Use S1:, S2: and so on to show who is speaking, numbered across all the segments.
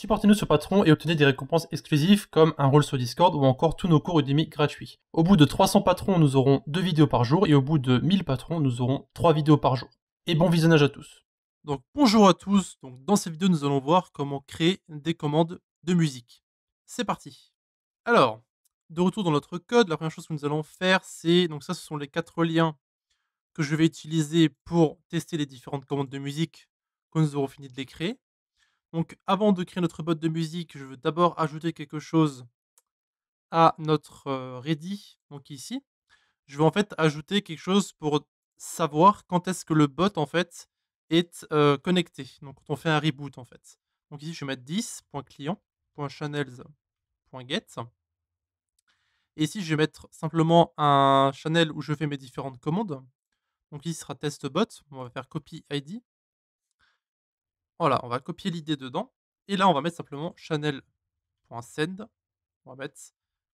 S1: Supportez-nous sur Patreon et obtenez des récompenses exclusives comme un rôle sur Discord ou encore tous nos cours Udemy gratuits. Au bout de 300 patrons, nous aurons 2 vidéos par jour et au bout de 1000 patrons, nous aurons 3 vidéos par jour. Et bon visionnage à tous. Donc bonjour à tous. Donc dans cette vidéo, nous allons voir comment créer des commandes de musique. C'est parti. Alors, de retour dans notre code, la première chose que nous allons faire, c'est donc ça, ce sont les quatre liens que je vais utiliser pour tester les différentes commandes de musique que nous aurons fini de les créer. Donc avant de créer notre bot de musique, je veux d'abord ajouter quelque chose à notre ready, donc ici. Je veux en fait ajouter quelque chose pour savoir quand est-ce que le bot en fait est connecté. Donc quand on fait un reboot en fait. Donc ici je vais mettre 10.client.channels.get. Et ici je vais mettre simplement un channel où je fais mes différentes commandes. Donc ici sera test bot. On va faire copy ID. Voilà, on va copier l'idée dedans. Et là, on va mettre simplement channel.send. On va mettre,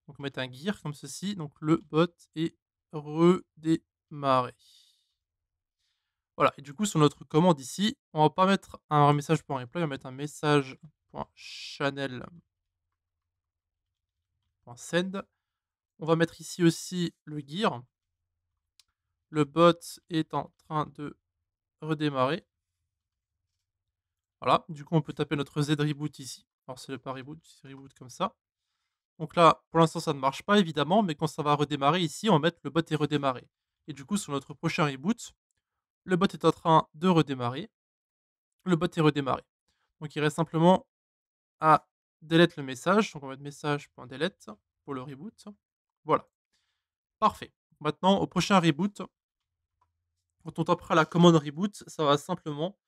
S1: donc un gear comme ceci. Donc le bot est redémarré. Voilà, et du coup, sur notre commande ici, on va pas mettre un message.reply, on va mettre un message.channel.send. On va mettre ici aussi le gear. Le bot est en train de redémarrer. Voilà, du coup on peut taper notre Z reboot ici. Alors c'est le pas reboot, c'est reboot comme ça. Donc là, pour l'instant ça ne marche pas évidemment, mais quand ça va redémarrer ici, on va mettre le bot est redémarré. Et du coup sur notre prochain reboot, le bot est en train de redémarrer. Le bot est redémarré. Donc il reste simplement à delete le message. Donc on va mettre message.delete pour le reboot. Voilà. Parfait. Maintenant, au prochain reboot, quand on tapera la commande reboot, ça va simplement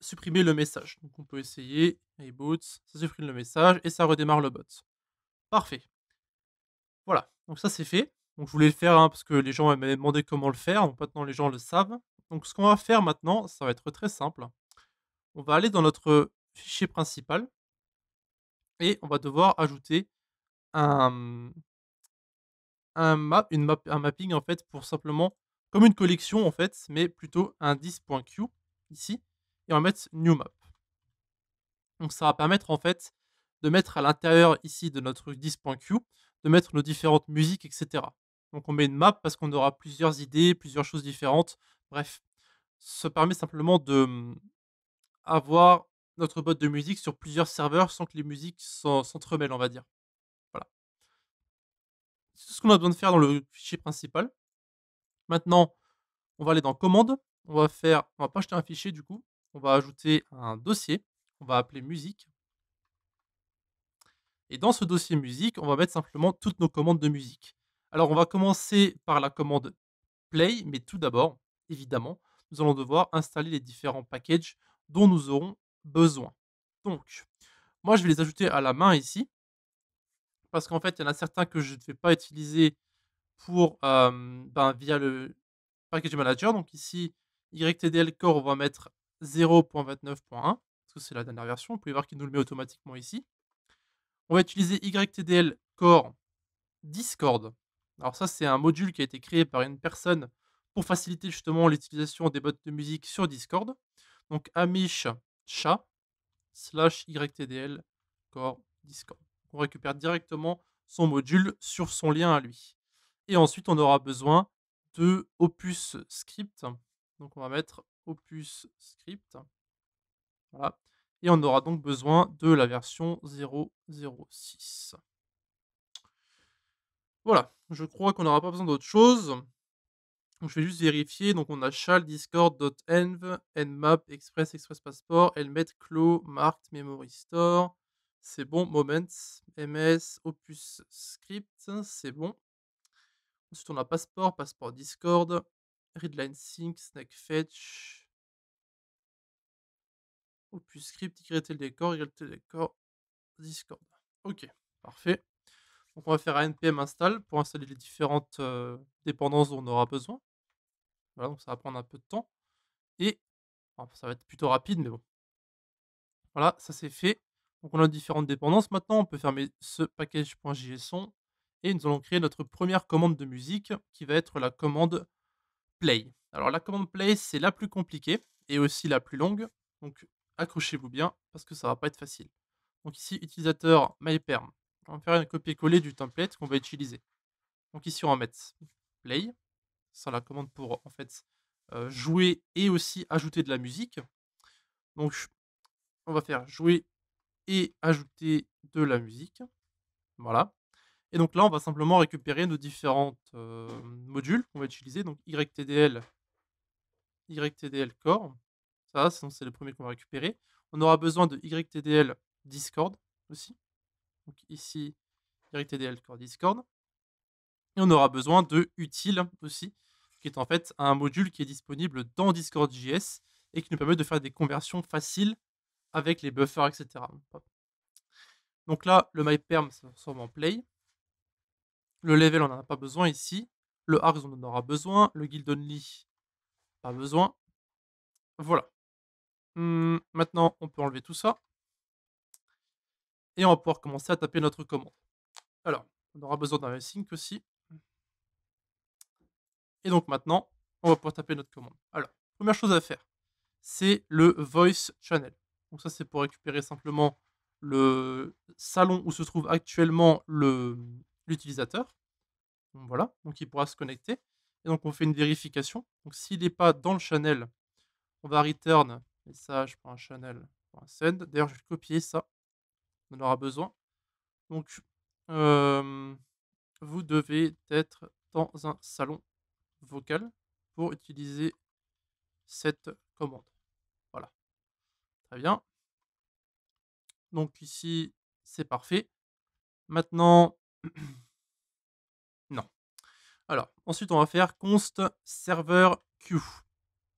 S1: supprimer le message. Donc on peut essayer, reboot, ça supprime le message et ça redémarre le bot. Parfait. Voilà, donc ça c'est fait. Donc je voulais le faire hein, parce que les gens m'avaient demandé comment le faire, maintenant les gens le savent. Donc ce qu'on va faire maintenant, ça va être très simple. On va aller dans notre fichier principal et on va devoir ajouter un, un, une un mapping en fait pour simplement comme une collection en fait, mais plutôt un 10.q ici et on va mettre New Map. Donc ça va permettre en fait de mettre à l'intérieur ici de notre 10.q, de mettre nos différentes musiques, etc. Donc on met une map parce qu'on aura plusieurs idées, plusieurs choses différentes. Bref, ça permet simplement de hum, avoir notre bot de musique sur plusieurs serveurs sans que les musiques s'entremêlent, on va dire. Voilà. C'est tout ce qu'on a besoin de faire dans le fichier principal. Maintenant, on va aller dans commande. On va faire, on va pas acheter un fichier du coup on va ajouter un dossier on va appeler musique. Et dans ce dossier musique, on va mettre simplement toutes nos commandes de musique. Alors on va commencer par la commande play, mais tout d'abord, évidemment, nous allons devoir installer les différents packages dont nous aurons besoin. Donc, moi je vais les ajouter à la main ici, parce qu'en fait, il y en a certains que je ne vais pas utiliser pour, euh, ben, via le package manager. Donc ici, YTDL core, on va mettre 0.29.1, parce que c'est la dernière version, vous pouvez voir qu'il nous le met automatiquement ici. On va utiliser YTDL Core Discord. Alors ça, c'est un module qui a été créé par une personne pour faciliter justement l'utilisation des bots de musique sur Discord. Donc Amish chat slash YTDL Core Discord. On récupère directement son module sur son lien à lui. Et ensuite, on aura besoin de Opus Script. Donc on va mettre opus script. Voilà. Et on aura donc besoin de la version 0.06. Voilà, je crois qu'on n'aura pas besoin d'autre chose. je vais juste vérifier. Donc on a chal discord.env, nmap, express, express passport, helmet, clo, marked, memory store. C'est bon, moments, ms, opus script, c'est bon. Ensuite on a passeport, passeport discord, Readline Sync, Snack Fetch, Opus Script, YTL Décor, YTL Décor, Discord. Ok, parfait. Donc on va faire un npm install pour installer les différentes euh, dépendances dont on aura besoin. Voilà, donc ça va prendre un peu de temps. Et ça va être plutôt rapide, mais bon. Voilà, ça c'est fait. Donc on a différentes dépendances. Maintenant, on peut fermer ce package.json et nous allons créer notre première commande de musique qui va être la commande Play. Alors la commande Play, c'est la plus compliquée et aussi la plus longue. Donc accrochez-vous bien parce que ça va pas être facile. Donc ici, utilisateur MyPerm. On va faire un copier-coller du template qu'on va utiliser. Donc ici, on va mettre Play. c'est la commande pour en fait euh, jouer et aussi ajouter de la musique. Donc on va faire jouer et ajouter de la musique. Voilà. Et donc là, on va simplement récupérer nos différents euh, modules qu'on va utiliser. Donc YTDL, YTDL Core. Ça, c'est le premier qu'on va récupérer. On aura besoin de YTDL Discord aussi. Donc ici, YTDL Core Discord. Et on aura besoin de utile aussi, qui est en fait un module qui est disponible dans Discord.js et qui nous permet de faire des conversions faciles avec les buffers, etc. Donc là, le MyPerm, ça en play. Le level, on n'en a pas besoin ici. Le Args, on en aura besoin. Le Guild Only, pas besoin. Voilà. Hum, maintenant, on peut enlever tout ça. Et on va pouvoir commencer à taper notre commande. Alors, on aura besoin d'un async aussi. Et donc maintenant, on va pouvoir taper notre commande. Alors, première chose à faire, c'est le voice channel. Donc ça, c'est pour récupérer simplement le salon où se trouve actuellement le, l'utilisateur. Voilà, donc il pourra se connecter. Et donc on fait une vérification. Donc s'il n'est pas dans le channel, on va return message.channel.send. D'ailleurs, je vais copier ça. On en aura besoin. Donc, euh, vous devez être dans un salon vocal pour utiliser cette commande. Voilà. Très bien. Donc ici, c'est parfait. Maintenant, non. Alors, ensuite, on va faire const server queue.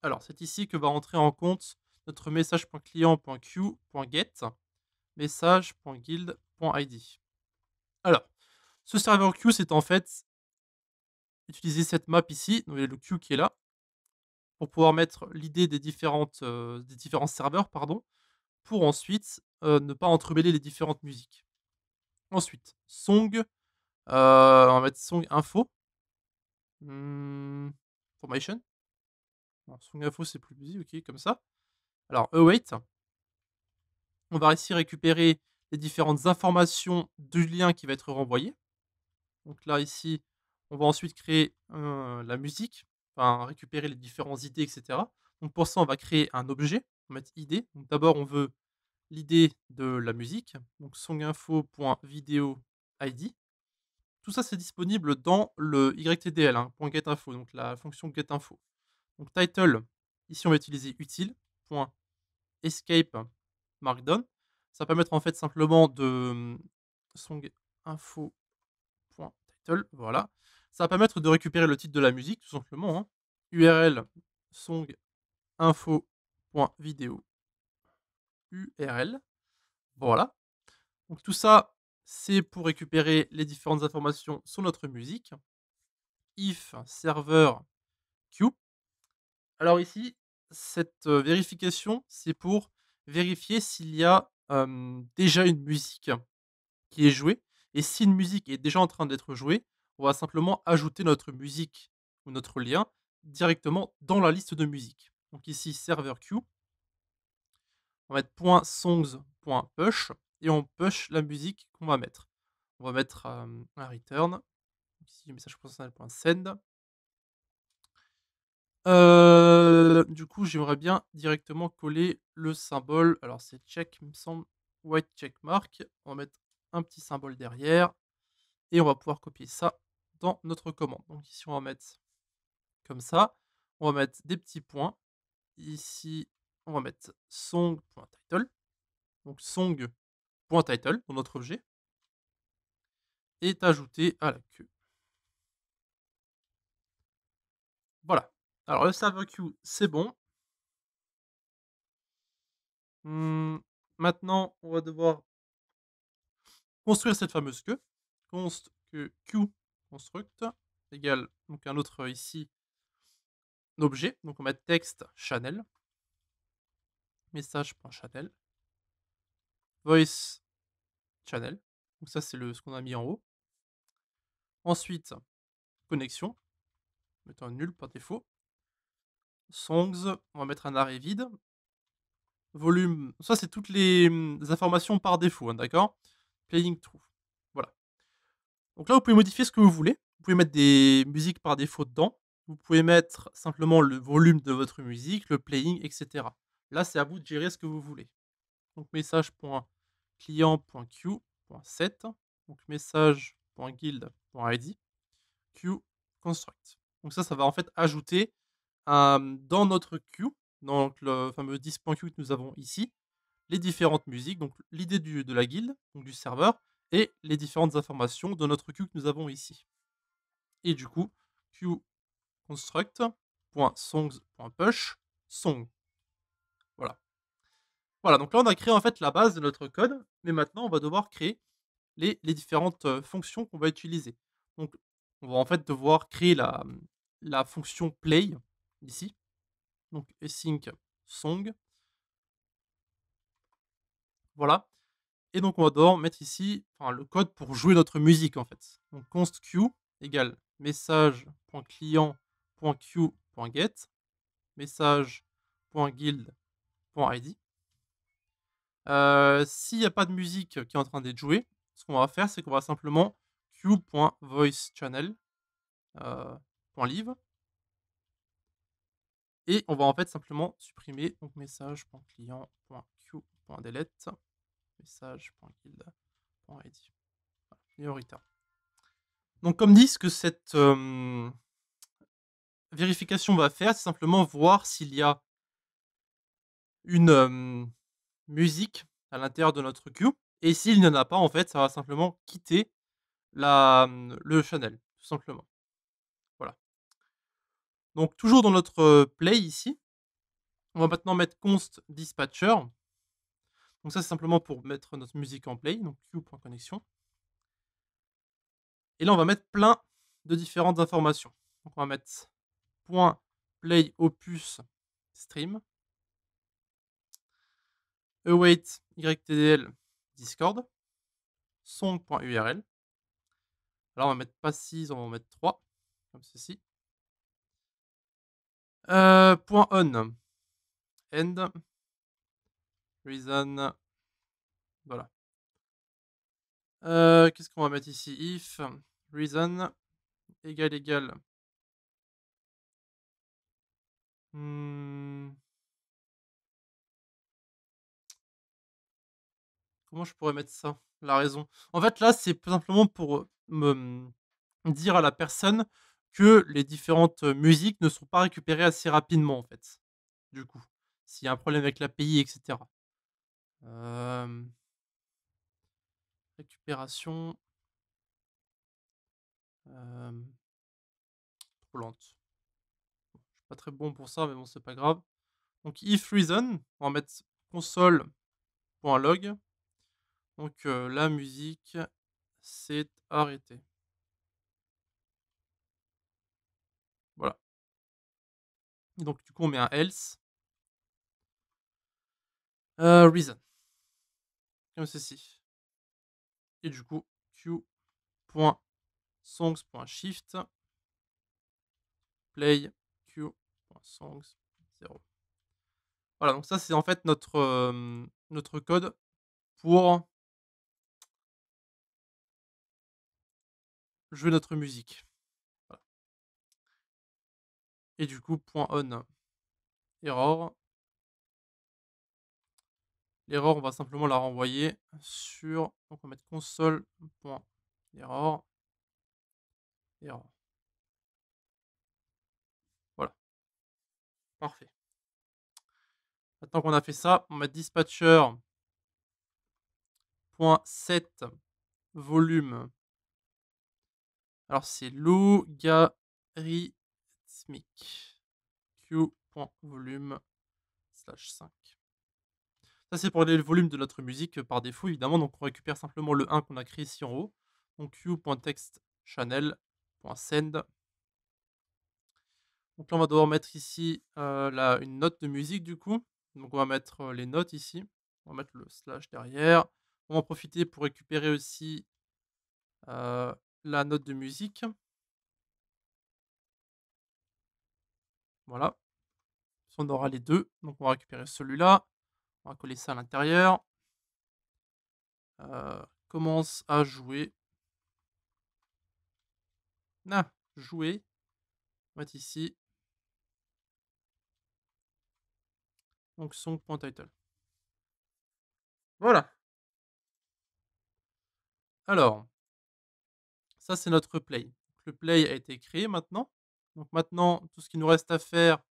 S1: Alors, c'est ici que va entrer en compte notre message.client.queue.get message.guild.id. Alors, ce serveur queue, c'est en fait utiliser cette map ici, donc il y a le queue qui est là, pour pouvoir mettre l'idée des, différentes, euh, des différents serveurs, pardon, pour ensuite euh, ne pas entremêler les différentes musiques. Ensuite, song, euh, on va mettre Song Info. Hmm, formation. Song Info, c'est plus musique ok, comme ça. Alors, await. On va ici récupérer les différentes informations du lien qui va être renvoyé. Donc là, ici, on va ensuite créer euh, la musique, enfin récupérer les différentes idées, etc. Donc pour ça, on va créer un objet, on va mettre idée. Donc d'abord, on veut l'idée de la musique, donc songinfo.video.id. Tout ça, c'est disponible dans le ytdl.getinfo, hein, donc la fonction getInfo. Donc title, ici on va utiliser utile, escape markdown. Ça va permettre en fait simplement de hum, songinfo.title, voilà. Ça va permettre de récupérer le titre de la musique, tout simplement. Hein. URL songinfo.video. URL. Voilà. Donc tout ça, c'est pour récupérer les différentes informations sur notre musique. If server Q. Alors ici, cette vérification, c'est pour vérifier s'il y a déjà une musique qui est jouée. Et si une musique est déjà en train d'être jouée, on va simplement ajouter notre musique ou notre lien directement dans la liste de musique. Donc ici, server queue. On va mettre .songs.push et on push la musique qu'on va mettre. On va mettre un return. ici, message personnel.send. du coup, j'aimerais bien directement coller le symbole. Alors, c'est check, il me semble, white check mark. On va mettre un petit symbole derrière et on va pouvoir copier ça dans notre commande. Donc, ici, on va mettre comme ça. On va mettre des petits points. Ici, on va mettre song.title. Donc, song, point title pour notre objet est ajouté à la queue. Voilà. Alors le serveur queue, c'est bon. Hum, maintenant, on va devoir construire cette fameuse queue. Const queue construct égale donc un autre ici objet. Donc on met texte channel message.channel Voice Channel. Donc ça, c'est ce qu'on a mis en haut. Ensuite, connexion. Mettons un nul par défaut. Songs, on va mettre un arrêt vide. Volume, ça c'est toutes les, mm, informations par défaut, hein, d'accord Playing true. Voilà. Donc là, vous pouvez modifier ce que vous voulez. Vous pouvez mettre des musiques par défaut dedans. Vous pouvez mettre simplement le volume de votre musique, le playing, etc. Là, c'est à vous de gérer ce que vous voulez. Donc message. Point Client.q.set, donc message.guild.id, queue construct. Donc ça, ça va en fait ajouter dans notre queue, donc le fameux 10.q que nous avons ici, les différentes musiques, donc l'idée de la guilde, donc du serveur, et les différentes informations de notre queue que nous avons ici. Et du coup, queue construct.songs.push, song voilà, donc là on a créé en fait la base de notre code, mais maintenant on va devoir créer les, différentes fonctions qu'on va utiliser. Donc on va en fait devoir créer la, fonction play ici, donc async song. Voilà. Et donc on va devoir mettre ici le code pour jouer notre musique en fait. Donc const q égale message.client.q.get message.guild.id euh, s'il n'y a pas de musique qui est en train d'être jouée, ce qu'on va faire, c'est qu'on va simplement queue.voicechannel.live euh, et on va en fait simplement supprimer donc message.client.queue.delete message.guild.id prioritaire. Donc comme dit, ce que cette vérification va faire, c'est simplement voir s'il y a une, musique à l'intérieur de notre queue. Et s'il n'y en a pas, en fait, ça va simplement quitter la, mmh, le channel, tout simplement. Voilà. Donc toujours dans notre play ici, on va maintenant mettre const dispatcher. Donc ça, c'est simplement pour mettre notre musique en play, donc queue.connexion. Et là, on va mettre plein de différentes informations. Donc on va mettre point play opus stream await ytdl discord song.url. Alors on va mettre pas 6, on va mettre 3, comme ceci. Euh, on. End. Reason. Voilà. Euh, qu'est-ce qu'on va mettre ici If reason égal égal hmm. comment je pourrais mettre ça La raison. En fait, là, c'est tout simplement pour me dire à la personne que les différentes musiques ne sont pas récupérées assez rapidement, en fait. Du coup, s'il y a un problème avec l'API, etc. Récupération. Trop lente. je suis pas très bon pour ça, mais bon, c'est pas grave. Donc, if reason, on va mettre console.log donc la musique s'est arrêtée. Voilà. Donc du coup on met un else. reason. Comme ceci. Et du coup, q.songs.shift play q.songs Voilà, donc ça c'est en fait notre, notre code pour je notre musique. Et du coup, point on. Error. L'erreur, on va simplement la renvoyer sur. Donc on va mettre console.error. Error. Voilà. Parfait. Maintenant qu'on a fait ça, on point dispatcher.set volume alors c'est logarithmic. Q.volume slash 5. Ça c'est pour le volume de notre musique euh, par défaut évidemment, donc on récupère simplement le 1 qu'on a créé ici en haut. Donc Q.textChannel.send. Donc là on va devoir mettre ici euh, la, une note de musique du coup. Donc on va mettre euh, les notes ici. On va mettre le slash derrière. On va en profiter pour récupérer aussi la note de musique. Voilà. On aura les deux. Donc on va récupérer celui-là. On va coller ça à l'intérieur. Euh, commence à jouer. Ah, jouer. On va être ici. Donc title Voilà. Alors, ça, c'est notre play. le play a été créé maintenant. Donc maintenant, tout ce qui nous reste à faire,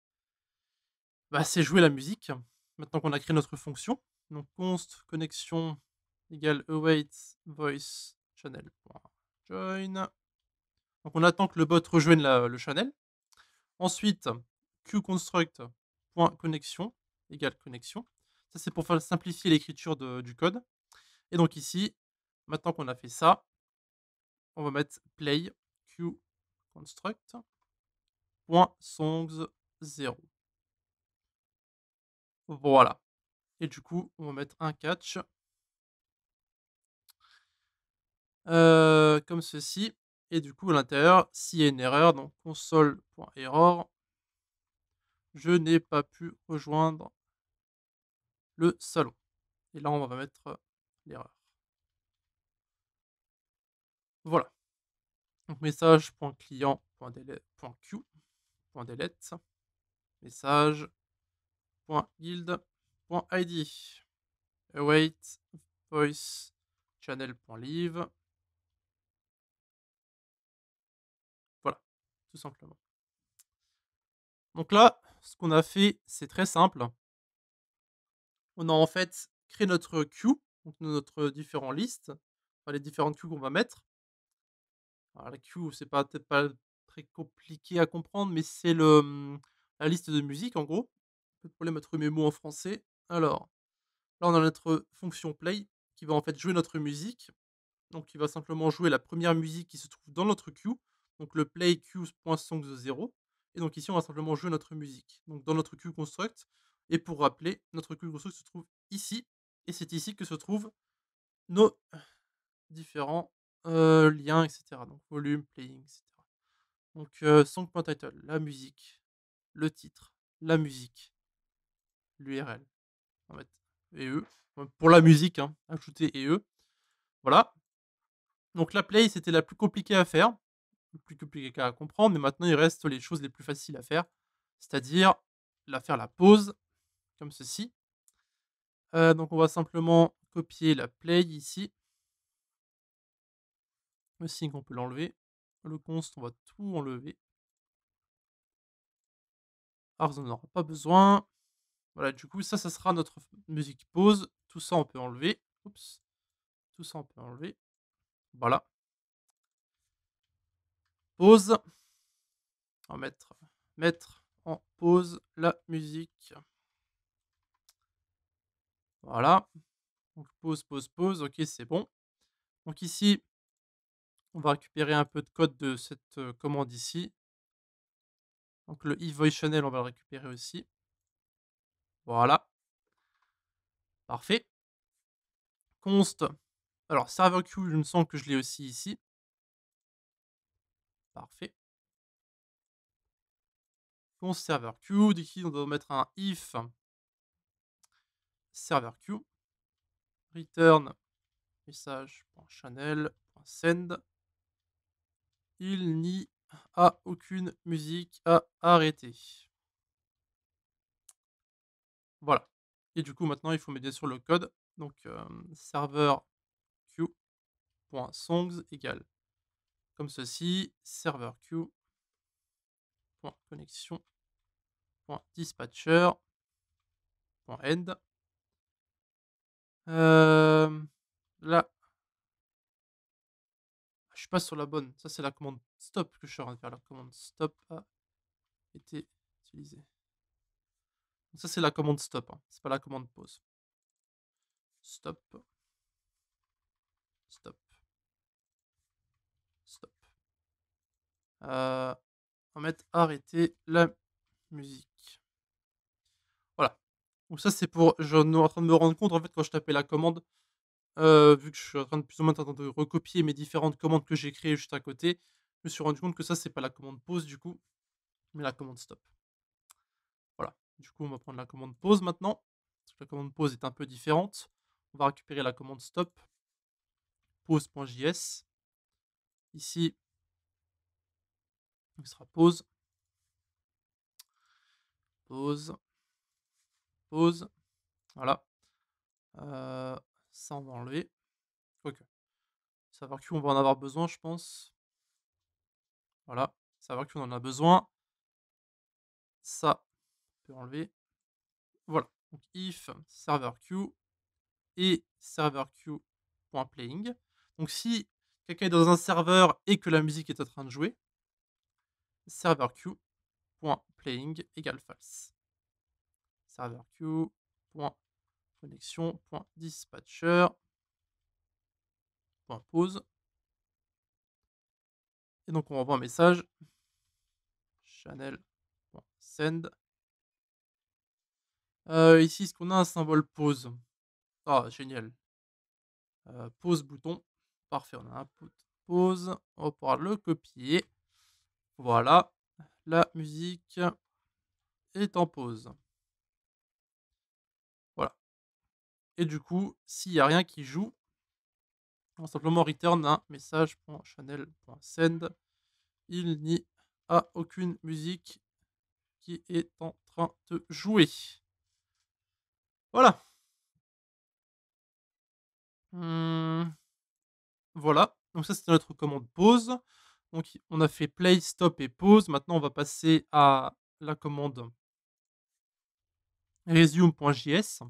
S1: bah, c'est jouer la musique. Maintenant qu'on a créé notre fonction. Donc const connexion égale await voice channel. Join. Donc on attend que le bot rejoigne le channel. Ensuite, qconstruct.connexion égale connexion. Ça, c'est pour simplifier l'écriture du code. Et donc ici, maintenant qu'on a fait ça, on va mettre play q construct .songs 0. Voilà. Et du coup, on va mettre un catch euh, comme ceci. Et du coup, à l'intérieur, s'il y a une erreur, donc console.error, je n'ai pas pu rejoindre le salon. Et là, on va mettre euh, l'erreur. Voilà. Donc message.guild.id, await voice channel.live. Voilà, tout simplement. Donc là, ce qu'on a fait, c'est très simple. On a en fait créé notre queue, donc notre différent liste, les différentes queues qu'on va mettre la queue, c'est pas peut-être pas très compliqué à comprendre, mais c'est le mmh, la liste de musique en gros. Peu de problème à trouver mes mots en français. Alors, là on a notre fonction play qui va en fait jouer notre musique. Donc il va simplement jouer la première musique qui se trouve dans notre queue. Donc le play queue.songs0. Et donc ici on va simplement jouer notre musique. Donc dans notre queue construct. Et pour rappeler, notre queue construct se trouve ici. Et c'est ici que se trouvent nos différents euh, lien, etc. Donc volume, playing, etc. Donc euh, song title, la musique, le titre, la musique, l'URL, en fait, et eux. Pour la musique, hein, ajouter et eux. Voilà. Donc la play, c'était la plus compliquée à faire, la plus compliquée à comprendre, mais maintenant il reste les choses les plus faciles à faire, c'est-à-dire la faire la pause, comme ceci. Euh, donc on va simplement copier la play ici. Le signe, on peut l'enlever. Le const, on va tout enlever. Alors, on n'en pas besoin. Voilà, du coup, ça, ça sera notre musique pause. Tout ça, on peut enlever. Oups. Tout ça, on peut enlever. Voilà. Pause. On va mettre, mettre en pause la musique. Voilà. Donc, pause, pause, pause. Ok, c'est bon. Donc ici, on va récupérer un peu de code de cette commande ici. Donc le if channel, on va le récupérer aussi. Voilà. Parfait. Const. Alors, server queue, je me sens que je l'ai aussi ici. Parfait. Const server queue, d'ici on doit mettre un if server queue. Return message.channel.send. Il n'y a aucune musique à arrêter. Voilà. Et du coup, maintenant, il faut m'aider sur le code. Donc, euh, serveur q.songs égale comme ceci, serveur q connexion dispatcher end là suis pas sur la bonne. Ça, c'est la commande stop que je suis en train de faire. La commande stop a été utilisée. ça, c'est la commande stop. Hein. C'est pas la commande pause. Stop. Stop. Stop. Euh, on va mettre arrêter la musique. Voilà. Donc ça, c'est pour... Je suis en train de me rendre compte, en fait, quand je tapais la commande, euh, vu que je suis en train de plus ou moins de recopier mes différentes commandes que j'ai créées juste à côté, je me suis rendu compte que ça, c'est pas la commande pause du coup, mais la commande stop. Voilà. Du coup, on va prendre la commande pause maintenant. Parce la commande pause est un peu différente. On va récupérer la commande stop. Pause.js. Ici, il sera pause. Pause. Pause. Voilà. Euh, ça, on va enlever. Ok. Savoir Q, on va en avoir besoin, je pense. Voilà. Savoir queue, on en a besoin. Ça, on peut enlever. Voilà. Donc, if server queue et server queue.playing. Donc, si quelqu'un est dans un serveur et que la musique est en train de jouer, server queue.playing égale false. Server Q. Connexion.dispatcher.pause pause. Et donc on envoie un message channel.send. Euh, ici, ce qu'on a un symbole pause Ah, génial. Euh, pause bouton. Parfait, on a un pause. On va pouvoir le copier. Voilà, la musique est en pause. Et du coup, s'il n'y a rien qui joue, on simplement return un message.channel.send. Il n'y a aucune musique qui est en train de jouer. Voilà. Mmh. voilà. Donc ça c'était notre commande pause. Donc on a fait play, stop et pause. Maintenant on va passer à la commande resume.js.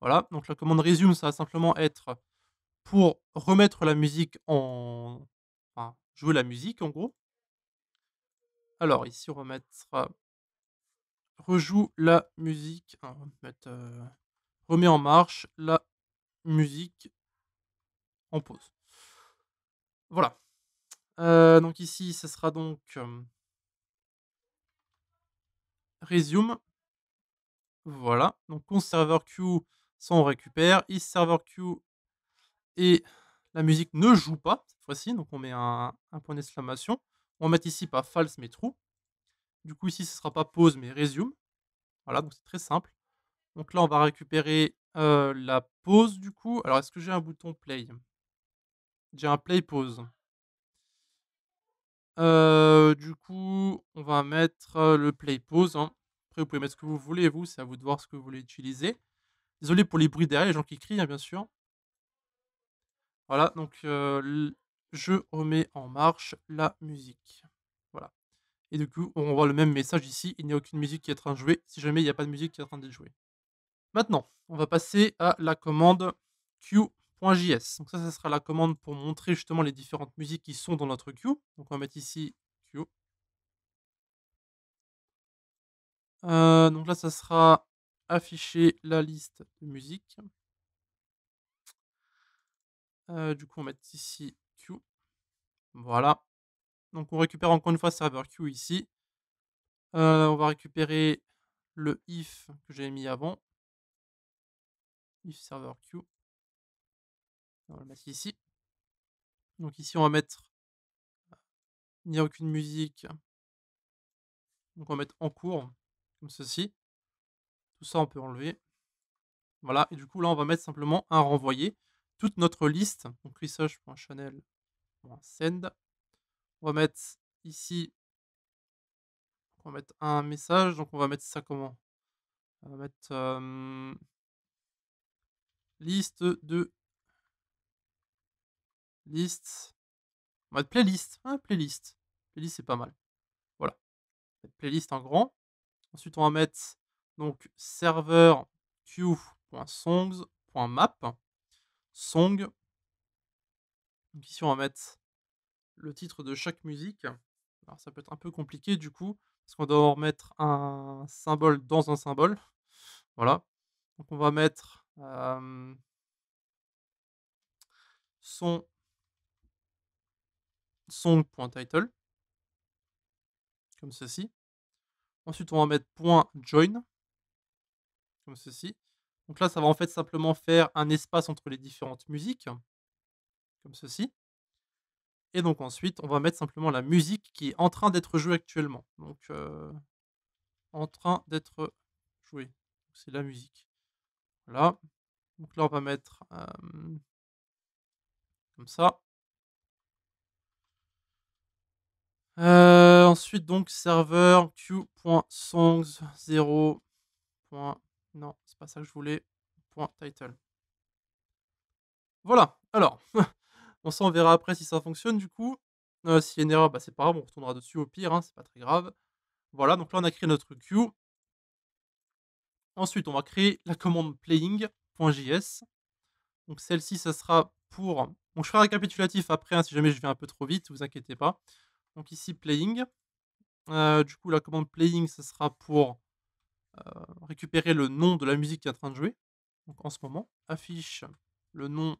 S1: Voilà, donc la commande résume, ça va simplement être euh, pour remettre la musique en... Enfin, jouer la musique en gros. Alors ici, on va euh, Rejoue la musique. Hein, on va euh, remet en marche la musique en pause. Voilà. donc ici, ce sera donc résume. resume. Voilà. Donc conserver queue ça, on récupère. Is server queue. Et la musique ne joue pas cette fois-ci. Donc, on met un, point d'exclamation. On va mettre ici pas false mais true. Du coup, ici, ce ne sera pas pause mais resume. Voilà, donc c'est très simple. Donc là, on va récupérer euh, la pause du coup. Alors, est-ce que j'ai un bouton play J'ai un play pause. Euh, du coup, on va mettre euh, le play pause. Hein. Après, vous pouvez mettre ce que vous voulez, vous, c'est à vous de voir ce que vous voulez utiliser. Désolé pour les bruits derrière, les gens qui crient, hein, bien sûr. Voilà, donc je remets en marche la musique. Voilà. Et du coup, on voit le même message ici, il n'y a aucune musique qui est en train de jouer, si jamais il n'y a pas de musique qui est en train d'être jouée. Maintenant, on va passer à la commande queue.js. Donc ça, ça sera la commande pour montrer justement les différentes musiques qui sont dans notre queue. Donc on va mettre ici queue. donc là, ça sera afficher la liste de musique. Euh, du coup, on va mettre ici Q. Voilà. Donc, on récupère encore une fois server Q ici. Euh, on va récupérer le if que j'avais mis avant. If server Q. On va le mettre ici. Donc, ici, on va mettre il n'y a aucune musique. Donc, on va mettre en cours, comme ceci. Tout ça, on peut enlever. Voilà, et du coup, là, on va mettre simplement un renvoyer Toute notre liste, donc send On va mettre ici, on va mettre un message, donc on va mettre ça comment On va mettre liste de liste. On va mettre playlist. Hein, playlist. Playlist, c'est pas mal. Voilà. Playlist en grand. Ensuite, on va mettre donc serveur queue.songs.map song. Donc ici on va mettre le titre de chaque musique. Alors ça peut être un peu compliqué du coup, parce qu'on doit remettre un symbole dans un symbole. Voilà. Donc on va mettre euh, son song.title comme ceci. Ensuite on va mettre .join ceci. Donc là, ça va en fait simplement faire un espace entre les différentes musiques, comme ceci. Et donc ensuite, on va mettre simplement la musique qui est en train d'être jouée actuellement. Donc, euh, en train d'être jouée. C'est la musique. Voilà. Donc là, on va mettre comme ça. Euh, ensuite, donc, serveur q.songs0. Non, c'est pas ça que je voulais. title. Voilà, alors, on s'en verra après si ça fonctionne du coup. si euh, S'il y a une erreur, bah, c'est pas grave, on retournera dessus au pire, hein, c'est pas très grave. Voilà, donc là on a créé notre queue. Ensuite, on va créer la commande playing.js. Donc celle-ci, ça sera pour... Donc je ferai un récapitulatif après, hein, si jamais je vais un peu trop vite, vous inquiétez pas. Donc ici, playing. Euh, du coup, la commande playing, ça sera pour euh, récupérer le nom de la musique qui est en train de jouer. Donc en ce moment, affiche le nom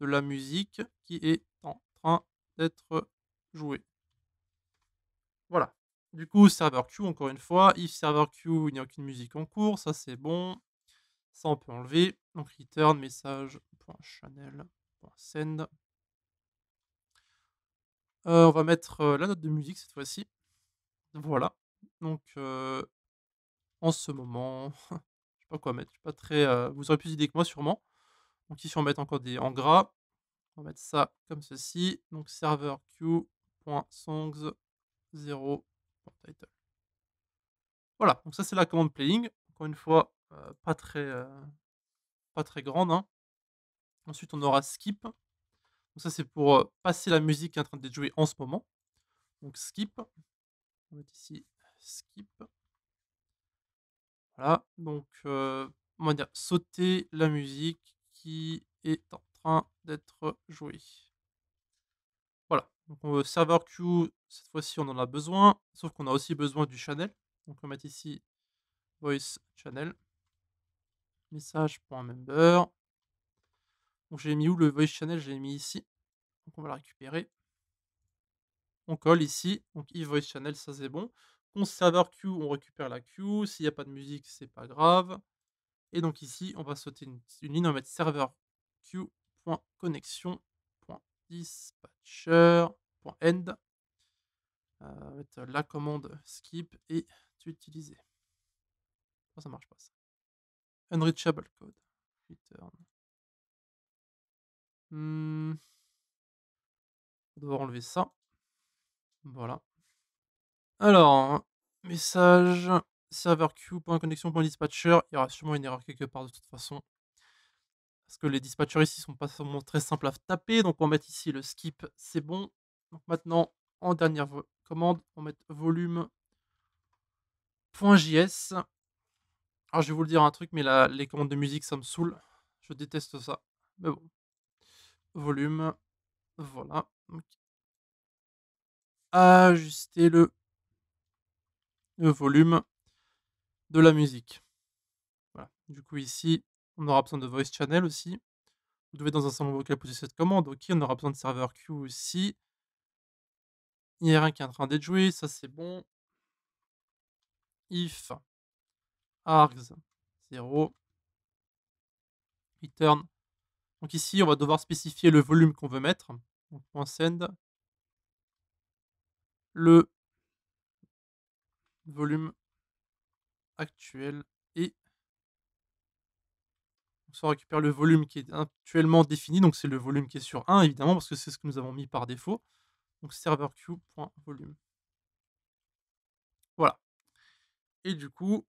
S1: de la musique qui est en train d'être jouée. Voilà. Du coup, serveur queue, encore une fois, if server queue, il n'y a aucune musique en cours, ça c'est bon. Ça on peut enlever. Donc return message.channel.send. Euh, on va mettre euh, la note de musique cette fois-ci. Voilà. Donc euh, en ce moment. je sais pas quoi mettre. pas très. Euh, vous aurez plus d'idées que moi sûrement. Donc ici on va mettre encore des en gras. On va mettre ça comme ceci. Donc server queue.songs 0.title. Voilà, donc ça c'est la commande playing. Encore une fois, euh, pas très euh, pas très grande. Hein. Ensuite on aura skip. Donc ça c'est pour passer la musique qui est en train d'être jouée en ce moment. Donc skip. On va mettre ici skip. Voilà, donc, on va dire sauter la musique qui est en train d'être jouée. Voilà, donc on serveur queue, cette fois-ci on en a besoin, sauf qu'on a aussi besoin du channel. Donc on va mettre ici voice channel, member. Donc j'ai mis où le voice channel J'ai mis ici. Donc on va la récupérer. On colle ici, donc e-voice channel, ça c'est bon. On serveur queue, on récupère la queue. S'il n'y a pas de musique, c'est pas grave. Et donc ici, on va sauter une, ligne, on va mettre serveur On va euh, mettre la commande skip et utiliser. ça marche pas ça. Unreachable code. Return. Hmm. On va enlever ça. Voilà. Alors, hein, message serveur queue.connexion.dispatcher. Il y aura sûrement une erreur quelque part de toute façon. Parce que les dispatchers ici sont pas seulement très simples à taper. Donc on va mettre ici le skip, c'est bon. maintenant, en dernière commande, on va mettre volume.js. Alors je vais vous le dire un truc, mais les commandes de musique, ça me saoule. Je déteste ça. Mais bon. Volume. Voilà. ajuster le volume de la musique. Du coup, ici, on aura besoin de voice channel aussi. Vous devez dans un salon vocal poser cette commande. Ok, on aura besoin de serveur Q aussi. Il n'y a rien qui est en train d'être joué, ça c'est bon. If args 0 return. Donc ici, on va devoir spécifier le volume qu'on veut mettre. Donc, on .send le volume actuel et on récupère le volume qui est actuellement défini, donc c'est le volume qui est sur 1 évidemment parce que c'est ce que nous avons mis par défaut. Donc server queue.volume Voilà. Et du coup,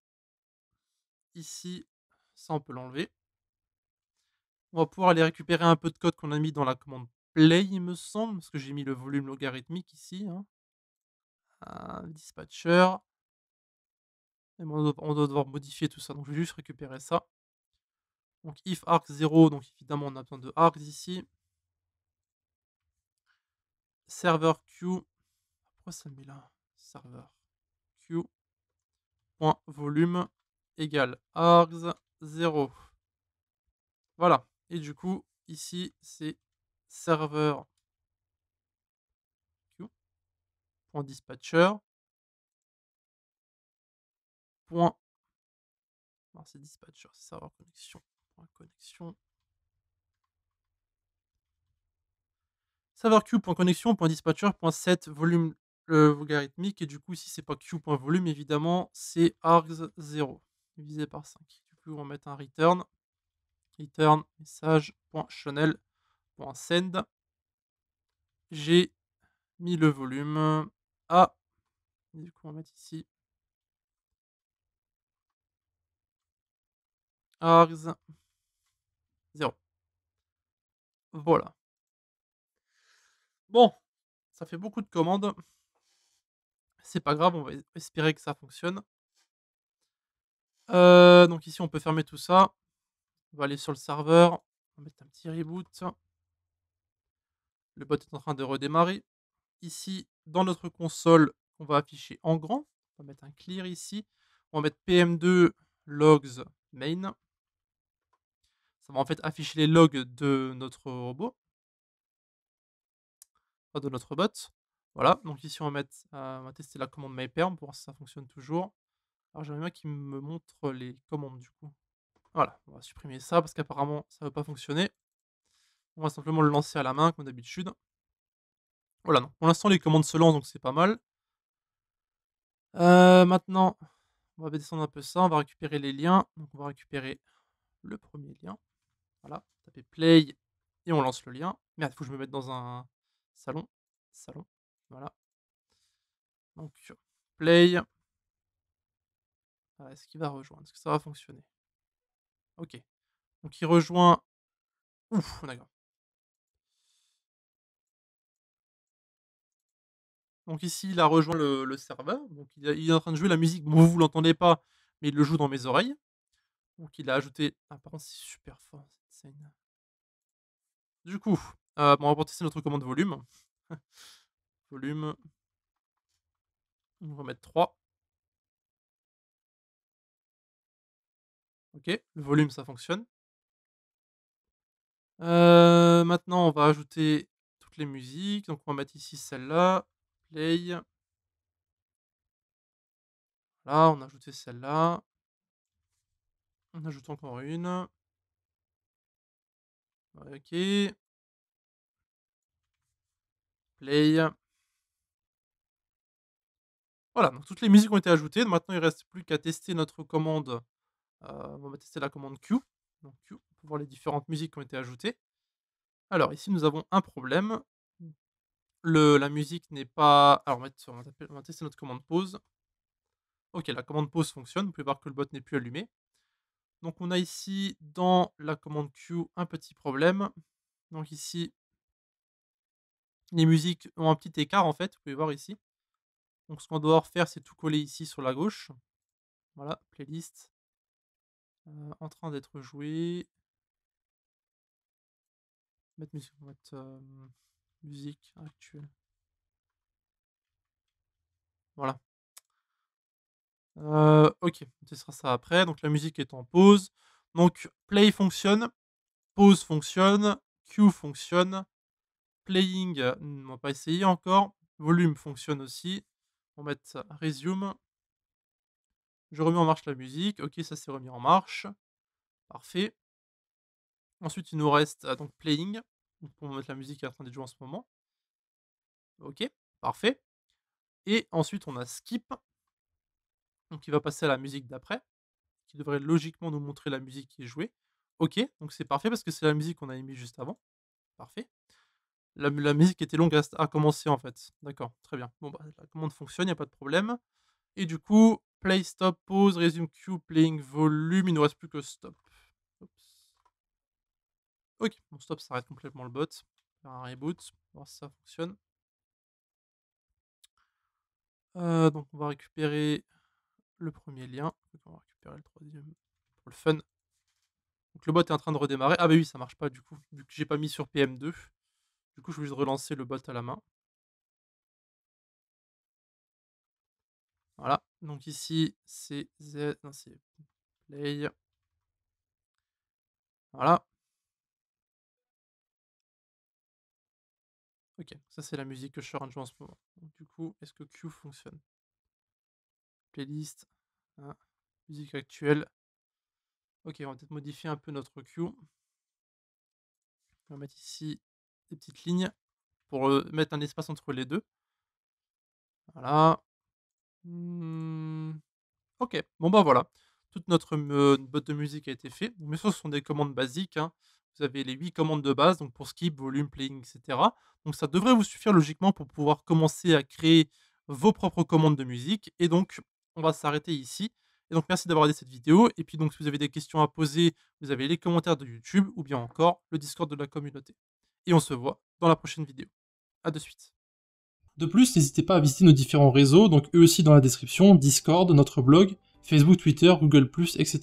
S1: ici, ça on peut l'enlever. On va pouvoir aller récupérer un peu de code qu'on a mis dans la commande play, il me semble, parce que j'ai mis le volume logarithmique ici. Un hein. euh, dispatcher. Ben, on, doit, devoir modifier tout ça. Donc je vais juste récupérer ça. Donc if args 0, donc évidemment on a besoin de args ici. Server Q. Pourquoi ça met là Server Q. Point volume égale args 0. Voilà. Et du coup, ici, c'est serveur queue.dispatcher dispatcher point. C'est Dispatcher, c'est serveur connexion. Point connexion. point Q.connexion.dispatcher.set volume logarithmique. Et du coup, si c'est pas volume évidemment, c'est args 0 divisé par 5. Du coup, on va mettre un return. Return message.channel.send. J'ai mis le volume à. Du coup, on va mettre ici 0. Voilà. Bon, ça fait beaucoup de commandes. C'est pas grave, on va espérer que ça fonctionne. Euh, donc ici, on peut fermer tout ça. On va aller sur le serveur. On va mettre un petit reboot. Le bot est en train de redémarrer. Ici, dans notre console, on va afficher en grand. On va mettre un clear ici. On va mettre pm2 logs main. On va en fait afficher les logs de notre robot, de notre bot. Voilà, donc ici euh, on va, tester la commande myperm pour voir si ça fonctionne toujours. Alors j'aimerais bien qu'il me montre les commandes du coup. Voilà, on va supprimer ça parce qu'apparemment ça ne veut pas fonctionner. On va simplement le lancer à la main comme d'habitude. Voilà, pour l'instant les commandes se lancent donc c'est pas mal. Euh, maintenant, on va descendre un peu ça, on va récupérer les liens. Donc on va récupérer le premier lien. Voilà, tapez play et on lance le lien. Merde, il faut que je me mette dans un salon. Salon, voilà. Donc, play. Ah, est-ce qu'il va rejoindre Est-ce que ça va fonctionner Ok. Donc, il rejoint. Ouf, d'accord. Donc ici, il a rejoint le, serveur. Donc il, est en train de jouer la musique. vous, ne l'entendez pas, mais il le joue dans mes oreilles. Donc il a ajouté... Ah, par c'est super fort. Du coup, on va tester notre commande volume. volume. On va mettre 3. Ok, le volume, ça fonctionne. Euh, maintenant, on va ajouter toutes les musiques. Donc, on va mettre ici celle-là. Play. Là, on a ajouté celle-là. On ajoute encore une. Ok. Play. Voilà, donc toutes les musiques ont été ajoutées. Maintenant, il ne reste plus qu'à tester notre commande. Euh, on va tester la commande Q. Donc pour voir les différentes musiques qui ont été ajoutées. Alors, ici, nous avons un problème. la musique n'est pas... Alors, on va, on va tester notre commande pause. Ok, la commande pause fonctionne. Vous pouvez voir que le bot n'est plus allumé. Donc on a ici dans la commande Q un petit problème. Donc ici, les musiques ont un petit écart en fait, vous pouvez voir ici. Donc ce qu'on doit refaire, c'est tout coller ici sur la gauche. Voilà, playlist euh, en train d'être joué. Mettre euh, musique actuelle. Voilà. Euh, ok, on testera ça après. Donc la musique est en pause. Donc play fonctionne, pause fonctionne, queue fonctionne, playing, hmm, on va pas essayé encore, volume fonctionne aussi. On va mettre resume. Je remets en marche la musique. Ok, ça s'est remis en marche. Parfait. Ensuite, il nous reste ah, donc playing. On va mettre la musique qui est en train de jouer en ce moment. Ok, parfait. Et ensuite, on a skip. Donc il va passer à la musique d'après, qui devrait logiquement nous montrer la musique qui est jouée. Ok, donc c'est parfait parce que c'est la musique qu'on a émise juste avant. Parfait. La, musique était longue à, commencer en fait. D'accord, très bien. Bon, bah, la commande fonctionne, il n'y a pas de problème. Et du coup, play, stop, pause, resume queue, playing volume, il ne nous reste plus que stop. Ok, mon stop, s'arrête complètement le bot. Faire un reboot, voir si ça fonctionne. Euh, donc on va récupérer le premier lien. récupérer le troisième pour le fun. Donc le bot est en train de redémarrer. Ah bah oui, ça marche pas du coup, vu que j'ai pas mis sur PM2. Du coup, je vais relancer le bot à la main. Voilà, donc ici, c'est Z, c'est play. Voilà. Ok, ça c'est la musique que je suis en ce moment. du coup, est-ce que Q fonctionne playlist, hein, musique actuelle. Ok, on va peut-être modifier un peu notre queue. On va mettre ici des petites lignes pour mettre un espace entre les deux. Voilà. Mmh. Ok, bon bah voilà. Toute notre botte de musique a été fait Mais ce sont des commandes basiques. Hein. Vous avez les huit commandes de base, donc pour skip, volume, playing, etc. Donc ça devrait vous suffire logiquement pour pouvoir commencer à créer vos propres commandes de musique et donc on va s'arrêter ici. Et donc merci d'avoir regardé cette vidéo. Et puis donc si vous avez des questions à poser, vous avez les commentaires de YouTube ou bien encore le Discord de la communauté. Et on se voit dans la prochaine vidéo. A de suite. De plus, n'hésitez pas à visiter nos différents réseaux, donc eux aussi dans la description, Discord, notre blog, Facebook, Twitter, Google, etc.